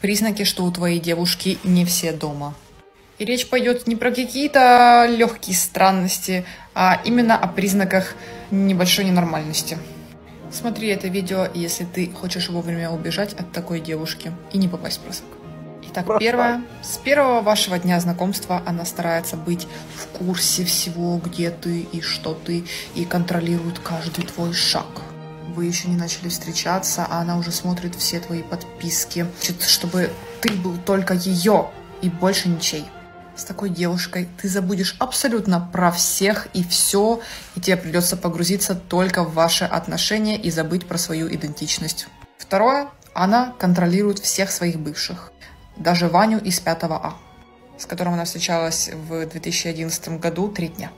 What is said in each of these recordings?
признаки, что у твоей девушки не все дома. И речь пойдет не про какие-то легкие странности, а именно о признаках небольшой ненормальности. Смотри это видео, если ты хочешь вовремя убежать от такой девушки и не попасть в просак. Итак, первое. С первого вашего дня знакомства она старается быть в курсе всего, где ты и что ты, и контролирует каждый твой шаг вы еще не начали встречаться, а она уже смотрит все твои подписки. Значит, чтобы ты был только ее и больше ничей. С такой девушкой ты забудешь абсолютно про всех и все, и тебе придется погрузиться только в ваши отношения и забыть про свою идентичность. Второе. Она контролирует всех своих бывших. Даже Ваню из 5 А, с которым она встречалась в 2011 году три дня.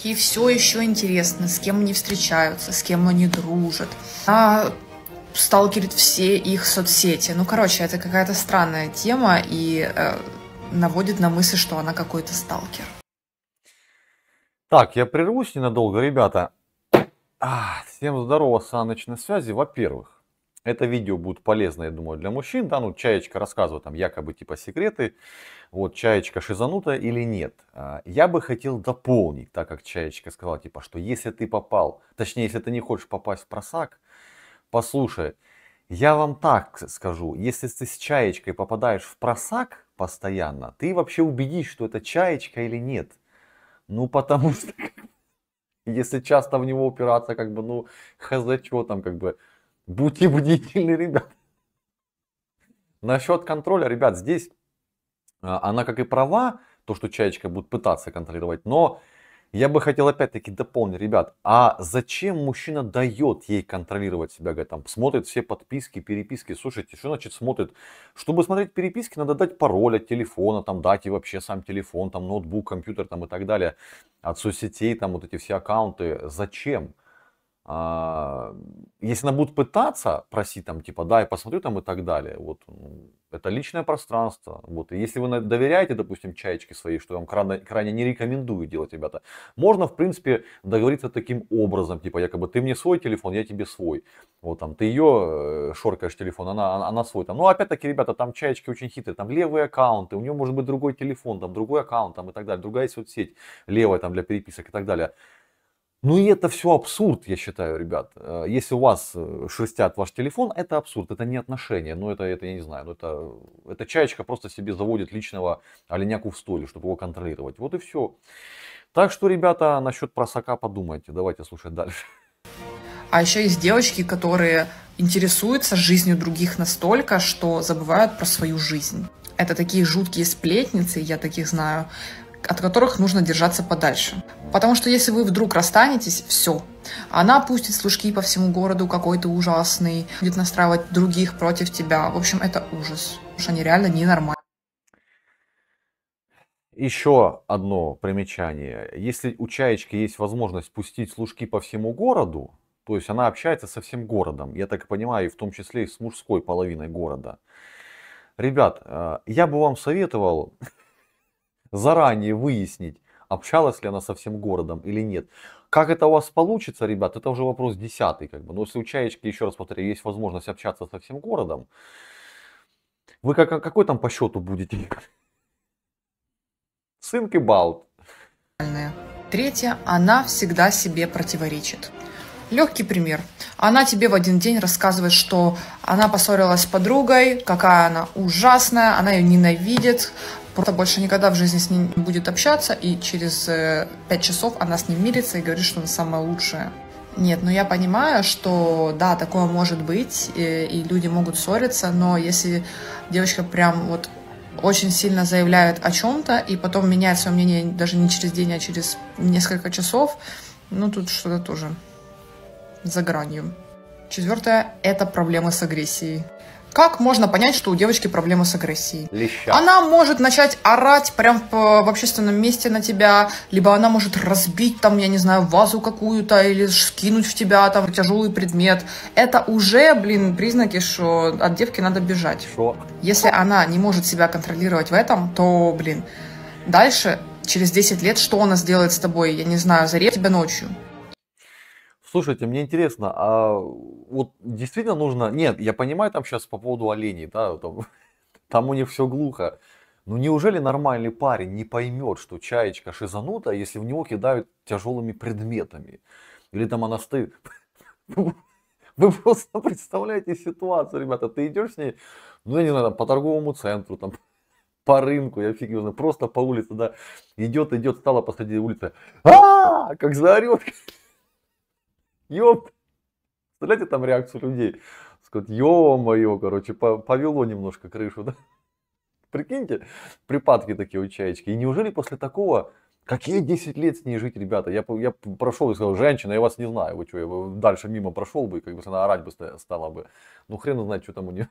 Ей все еще интересно, с кем они встречаются, с кем они дружат. Она сталкерит все их соцсети. Ну, короче, это какая-то странная тема и э, наводит на мысль, что она какой-то сталкер. Так, я прервусь ненадолго, ребята. А, всем здорово, Саныч на связи. Во-первых, это видео будет полезно, я думаю, для мужчин. Да, ну, Чаечка рассказывает там якобы типа секреты. Вот, Чаечка шизанута или нет. А, я бы хотел дополнить, так как Чаечка сказала, типа, что если ты попал, точнее, если ты не хочешь попасть в просак, послушай, я вам так скажу, если ты с Чаечкой попадаешь в просак постоянно, ты вообще убедишь, что это Чаечка или нет. Ну, потому что если часто в него упираться, как бы, ну, хз, чего там, как бы, Будьте бдительны, ребят. Насчет контроля, ребят, здесь а, она как и права, то, что чаечка будет пытаться контролировать, но я бы хотел опять-таки дополнить, ребят, а зачем мужчина дает ей контролировать себя, говорит, там, смотрит все подписки, переписки, слушайте, что значит смотрит? Чтобы смотреть переписки, надо дать пароль от телефона, там, дать и вообще сам телефон, там, ноутбук, компьютер, там, и так далее, от соцсетей, там, вот эти все аккаунты, зачем? А, если она будет пытаться просить там, типа, да, я посмотрю там и так далее, вот, ну, это личное пространство, вот, и если вы доверяете, допустим, чаечке своей, что я вам крайне, крайне не рекомендую делать, ребята, можно, в принципе, договориться таким образом, типа, якобы, ты мне свой телефон, я тебе свой, вот, там, ты ее э, шоркаешь телефон, она, она свой, там, Но ну, опять-таки, ребята, там чаечки очень хитрые, там левые аккаунты, у нее может быть другой телефон, там, другой аккаунт, там, и так далее, другая соцсеть, левая, там, для переписок и так далее, ну и это все абсурд, я считаю, ребят. Э, если у вас э, шерстят ваш телефон, это абсурд, это не отношения, но ну, это, это я не знаю, но ну, это, это чаечка просто себе заводит личного оленяку в столе, чтобы его контролировать. Вот и все. Так что, ребята, насчет просака подумайте. Давайте слушать дальше. А еще есть девочки, которые интересуются жизнью других настолько, что забывают про свою жизнь. Это такие жуткие сплетницы, я таких знаю от которых нужно держаться подальше. Потому что если вы вдруг расстанетесь, все. Она пустит служки по всему городу, какой то ужасный, будет настраивать других против тебя. В общем, это ужас, потому что они реально ненормальны. Еще одно примечание. Если у чаечки есть возможность пустить служки по всему городу, то есть она общается со всем городом, я так понимаю, и в том числе и с мужской половиной города. Ребят, э, я бы вам советовал заранее выяснить, общалась ли она со всем городом или нет. Как это у вас получится, ребят, это уже вопрос десятый. Как бы. Но если у Чаечки, еще раз повторяю, есть возможность общаться со всем городом, вы как, а какой там по счету будете? Цинк и балт. Третье, она всегда себе противоречит. Легкий пример. Она тебе в один день рассказывает, что она поссорилась с подругой, какая она ужасная, она ее ненавидит, просто больше никогда в жизни с ним не будет общаться, и через э, пять часов она с ним мирится и говорит, что он самое лучшее. Нет, ну я понимаю, что да, такое может быть, и, и люди могут ссориться, но если девочка прям вот очень сильно заявляет о чем-то и потом меняет свое мнение даже не через день, а через несколько часов, ну тут что-то тоже за гранью. Четвертое – это проблемы с агрессией. Как можно понять, что у девочки проблемы с агрессией? Леща. Она может начать орать прямо в, в общественном месте на тебя, либо она может разбить там, я не знаю, вазу какую-то, или скинуть в тебя там тяжелый предмет. Это уже, блин, признаки, что от девки надо бежать. Шо? Если она не может себя контролировать в этом, то, блин, дальше, через 10 лет, что она сделает с тобой? Я не знаю, зарежет тебя ночью. Слушайте, мне интересно, а вот действительно нужно... Нет, я понимаю там сейчас по поводу оленей, да, там, там у них все глухо. Ну неужели нормальный парень не поймет, что чаечка шизанута, если в него кидают тяжелыми предметами? Или там она стоит... Вы просто представляете ситуацию, ребята. Ты идешь с ней, ну я не знаю, там, по торговому центру, там, по рынку, я фиг его знаю, просто по улице, да, идет, идет, стала посреди улицы, а, как заорет, ёпта. Представляете там реакцию людей? Сказать, ё-моё, короче, повело немножко крышу, да? Прикиньте, припадки такие у чаечки. И неужели после такого, какие 10 лет с ней жить, ребята? Я, я прошел и сказал, женщина, я вас не знаю, вы что, я бы дальше мимо прошел бы, как бы она орать бы стала бы. Ну хрен знает, что там у нее.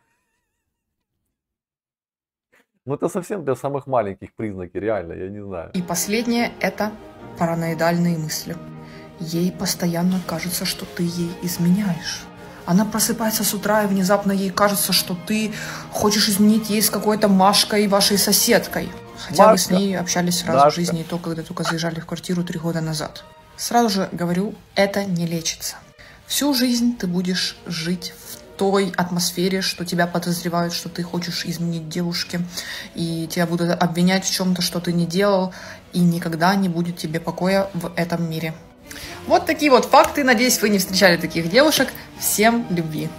Ну это совсем для самых маленьких признаки, реально, я не знаю. И последнее – это параноидальные мысли. Ей постоянно кажется, что ты ей изменяешь. Она просыпается с утра, и внезапно ей кажется, что ты хочешь изменить ей с какой-то Машкой, вашей соседкой. Хотя Машка. вы с ней общались раз Машка. в жизни, и то, когда только заезжали в квартиру три года назад. Сразу же говорю, это не лечится. Всю жизнь ты будешь жить в той атмосфере, что тебя подозревают, что ты хочешь изменить девушке, и тебя будут обвинять в чем-то, что ты не делал, и никогда не будет тебе покоя в этом мире. Вот такие вот факты. Надеюсь, вы не встречали таких девушек. Всем любви.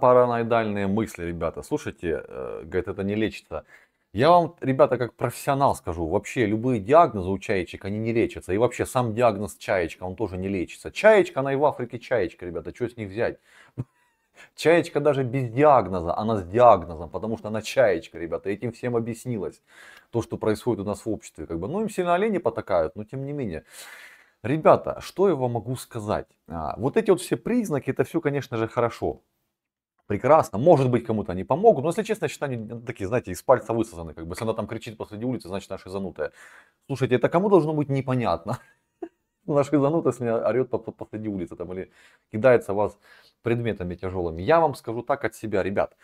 параноидальные мысли, ребята. Слушайте, э, говорит, это не лечится. Я вам, ребята, как профессионал скажу, вообще любые диагнозы у чаечек, они не лечатся. И вообще сам диагноз чаечка, он тоже не лечится. Чаечка, она и в Африке чаечка, ребята, что с них взять? Чаечка даже без диагноза, она с диагнозом, потому что она чаечка, ребята, этим всем объяснилось то, что происходит у нас в обществе. Как бы, ну, им сильно олени потакают, но тем не менее. Ребята, что я вам могу сказать? А, вот эти вот все признаки, это все, конечно же, хорошо. Прекрасно, может быть, кому-то они помогут, но, если честно, я считаю, они такие, знаете, из пальца высосаны. Как бы, если она там кричит посреди улицы, значит, наша занутая. Слушайте, это кому должно быть непонятно? Ну, наш занут, если орет по, по посреди улицы там, или кидается вас предметами тяжелыми. Я вам скажу так от себя, ребят,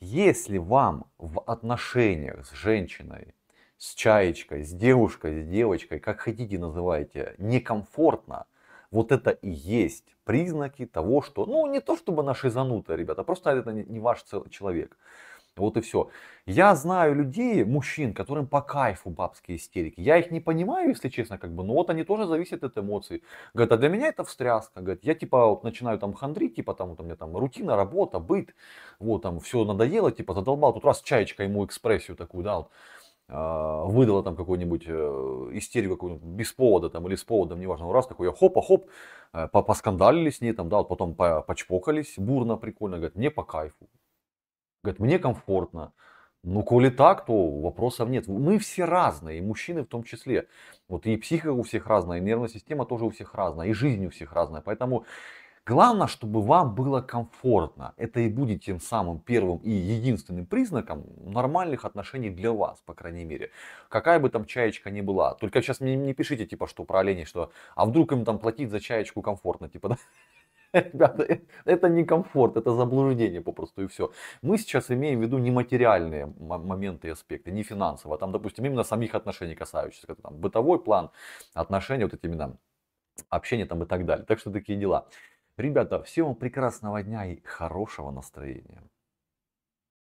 если вам в отношениях с женщиной, с чаечкой, с девушкой, с девочкой, как хотите называйте, некомфортно, вот это и есть признаки того, что, ну, не то чтобы наши занутые ребята, просто это не ваш человек. Вот и все. Я знаю людей, мужчин, которым по кайфу бабские истерики. Я их не понимаю, если честно, как бы, но вот они тоже зависят от эмоций. Говорят, а для меня это встряска. Говорят, я типа вот начинаю там хандрить, типа там, вот, у меня там рутина, работа, быт, вот там все надоело, типа задолбал. Тут раз чаечка ему экспрессию такую, дал вот, а, выдала там какую-нибудь э, истерику какую без повода там или с поводом, неважно, раз такой, я хопа, хоп, э, поскандалили с ней там, да, вот потом почпокались бурно, прикольно, говорят, мне по кайфу, Говорит, мне комфортно. Ну, коли так, то вопросов нет. Мы все разные, и мужчины в том числе. Вот и психика у всех разная, и нервная система тоже у всех разная, и жизнь у всех разная. Поэтому главное, чтобы вам было комфортно. Это и будет тем самым первым и единственным признаком нормальных отношений для вас, по крайней мере. Какая бы там чаечка ни была. Только сейчас мне не пишите, типа, что про оленей, что а вдруг им там платить за чаечку комфортно, типа, да? Ребята, э, это не комфорт, это заблуждение попросту и все. Мы сейчас имеем в виду не материальные моменты и аспекты, не финансово, а там, допустим, именно самих отношений касающихся, там, бытовой план, отношения, вот эти именно общение там и так далее. Так что такие дела. Ребята, всем прекрасного дня и хорошего настроения.